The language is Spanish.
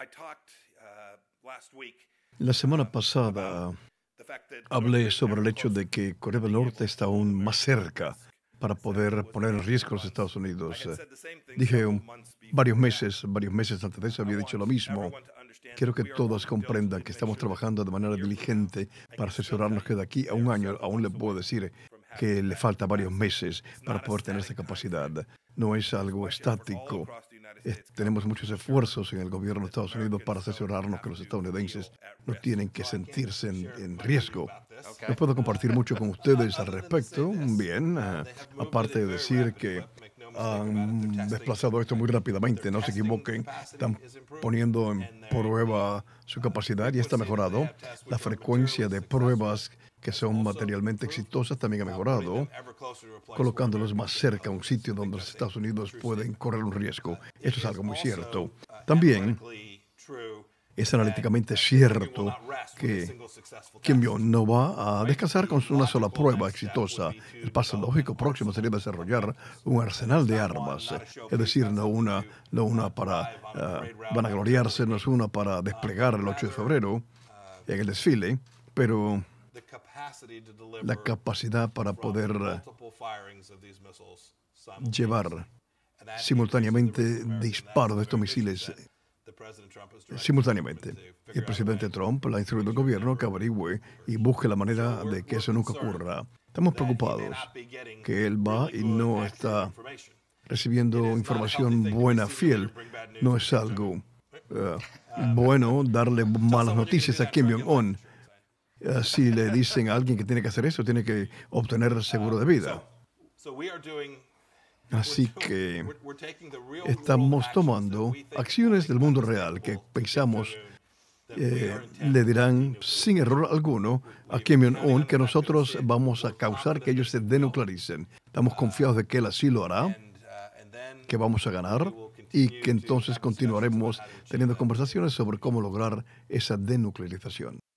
Uh, La semana pasada hablé sobre el hecho de que Corea del Norte está aún más cerca para poder poner en riesgo a los Estados Unidos. Dije varios meses, varios meses antes de eso había dicho lo mismo. Quiero que todos comprendan que estamos trabajando de manera diligente para asesorarnos que de aquí a un año aún le puedo decir que le falta varios meses para poder tener esta capacidad. No es algo estático, tenemos muchos esfuerzos en el gobierno de Estados Unidos para asesorarnos que los estadounidenses no tienen que sentirse en, en riesgo. No puedo compartir mucho con ustedes al respecto. Bien, uh, uh, aparte de decir que han desplazado esto muy rápidamente, no se equivoquen, están poniendo en prueba su capacidad y está mejorado. La frecuencia de pruebas que son materialmente exitosas también ha mejorado, colocándolos más cerca a un sitio donde los Estados Unidos pueden correr un riesgo. Eso es algo muy cierto. También es analíticamente cierto que Kim Jong no va a descansar con una sola prueba exitosa. El paso lógico próximo sería desarrollar un arsenal de armas, es decir, no una, no una para eh, vanagloriarse, no es una para desplegar el 8 de febrero en el desfile, pero la capacidad para poder eh, llevar simultáneamente disparos de estos misiles simultáneamente. El presidente Trump la instruido al gobierno que averigüe y busque la manera de que eso nunca ocurra. Estamos preocupados que él va y no está recibiendo información buena, fiel. No es algo eh, bueno darle malas noticias a Kim Jong-un. Eh, si le dicen a alguien que tiene que hacer eso, tiene que obtener seguro de vida. Así que estamos tomando acciones del mundo real que pensamos eh, le dirán sin error alguno a Kim Jong-un que nosotros vamos a causar que ellos se denuclearicen. Estamos uh, confiados de que él así lo hará, uh, que vamos a ganar y que entonces continuaremos teniendo conversaciones sobre cómo lograr esa denuclearización.